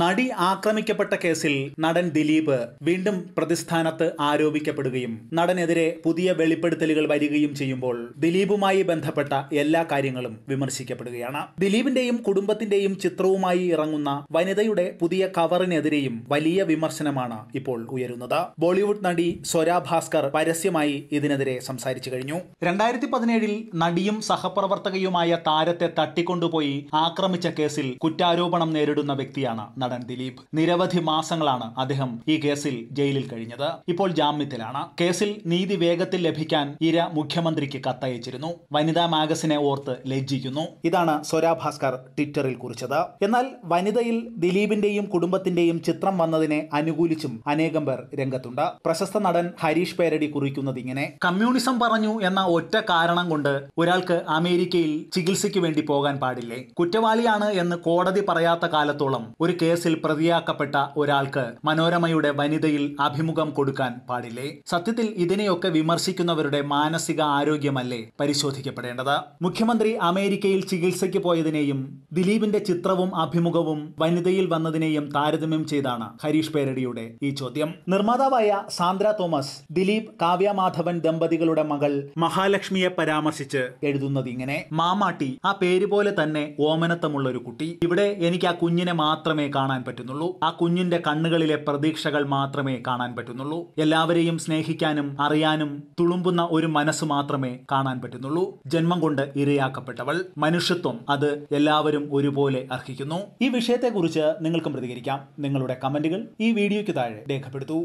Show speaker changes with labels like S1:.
S1: നടി ആക്രമിക്കപ്പെട്ട കേസിൽ നടൻ ദിലീപ് വീണ്ടും പ്രതിസ്ഥാനത്ത് ആരോപിക്കപ്പെടുകയും നടനെതിരെ പുതിയ വെളിപ്പെടുത്തലുകൾ വരികയും ചെയ്യുമ്പോൾ ദിലീപുമായി ബന്ധപ്പെട്ട എല്ലാ കാര്യങ്ങളും വിമർശിക്കപ്പെടുകയാണ് ദിലീപിന്റെയും കുടുംബത്തിന്റെയും ചിത്രവുമായി ഇറങ്ങുന്ന വനിതയുടെ പുതിയ കവറിനെതിരെയും വലിയ വിമർശനമാണ് ഇപ്പോൾ ഉയരുന്നത് ബോളിവുഡ് നടി സ്വരാ ഭാസ്കർ പരസ്യമായി ഇതിനെതിരെ സംസാരിച്ചു കഴിഞ്ഞു രണ്ടായിരത്തി പതിനേഴിൽ നടിയും സഹപ്രവർത്തകയുമായ താരത്തെ തട്ടിക്കൊണ്ടുപോയി ആക്രമിച്ച കേസിൽ കുറ്റാരോപണം നേരിടുന്ന വ്യക്തിയാണ് നടൻ ദിലീപ് നിരവധി മാസങ്ങളാണ് അദ്ദേഹം ഈ കേസിൽ ജയിലിൽ കഴിഞ്ഞത് ഇപ്പോൾ ജാമ്യത്തിലാണ് കേസിൽ നീതി വേഗത്തിൽ ലഭിക്കാൻ ഇര മുഖ്യമന്ത്രിക്ക് കത്തയച്ചിരുന്നു വനിതാ മാഗസിനെ ഓർത്ത് ലജ്ജിക്കുന്നു ഇതാണ് സ്വരാ ഭാസ്കർ ട്വിറ്ററിൽ കുറിച്ചത് എന്നാൽ വനിതയിൽ ദിലീപിന്റെയും കുടുംബത്തിന്റെയും ചിത്രം വന്നതിനെ അനുകൂലിച്ചും അനേകം പേർ രംഗത്തുണ്ട് പ്രശസ്ത നടൻ ഹരീഷ് പേരടി കുറിക്കുന്നത് ഇങ്ങനെ കമ്മ്യൂണിസം പറഞ്ഞു എന്ന ഒറ്റ കാരണം കൊണ്ട് ഒരാൾക്ക് അമേരിക്കയിൽ ചികിത്സയ്ക്ക് വേണ്ടി പോകാൻ പാടില്ലേ കുറ്റവാളിയാണ് എന്ന് കോടതി പറയാത്ത കാലത്തോളം ഒരു കേസ് കേസിൽ പ്രതിയാക്കപ്പെട്ട ഒരാൾക്ക് മനോരമയുടെ വനിതയിൽ അഭിമുഖം കൊടുക്കാൻ പാടില്ലേ സത്യത്തിൽ ഇതിനെയൊക്കെ വിമർശിക്കുന്നവരുടെ മാനസിക ആരോഗ്യമല്ലേ പരിശോധിക്കപ്പെടേണ്ടത് മുഖ്യമന്ത്രി അമേരിക്കയിൽ ചികിത്സയ്ക്ക് പോയതിനെയും ദിലീപിന്റെ ചിത്രവും അഭിമുഖവും വനിതയിൽ വന്നതിനെയും താരതമ്യം ചെയ്താണ് ഹരീഷ് പേരടിയുടെ ഈ ചോദ്യം നിർമ്മാതാവായ സാന്ദ്ര തോമസ് ദിലീപ് കാവ്യ മാധവൻ ദമ്പതികളുടെ മകൾ മഹാലക്ഷ്മിയെ പരാമർശിച്ച് എഴുതുന്നത് ഇങ്ങനെ മാമാട്ടി ആ പേര് പോലെ തന്നെ ഓമനത്തമുള്ള ഒരു കുട്ടി ഇവിടെ എനിക്ക് ആ കുഞ്ഞിനെ മാത്രമേ കാണാൻ പറ്റുന്നുള്ളൂ ആ കുഞ്ഞിന്റെ കണ്ണുകളിലെ പ്രതീക്ഷകൾ മാത്രമേ കാണാൻ പറ്റുന്നുള്ളൂ എല്ലാവരെയും സ്നേഹിക്കാനും അറിയാനും തുളുമ്പുന്ന ഒരു മനസ്സ് മാത്രമേ കാണാൻ പറ്റുന്നുള്ളൂ ജന്മം കൊണ്ട് ഇരയാക്കപ്പെട്ടവൾ മനുഷ്യത്വം അത് എല്ലാവരും ഒരുപോലെ അർഹിക്കുന്നു ഈ വിഷയത്തെക്കുറിച്ച് നിങ്ങൾക്കും പ്രതികരിക്കാം നിങ്ങളുടെ കമന്റുകൾ ഈ വീഡിയോയ്ക്ക് താഴെ രേഖപ്പെടുത്തൂ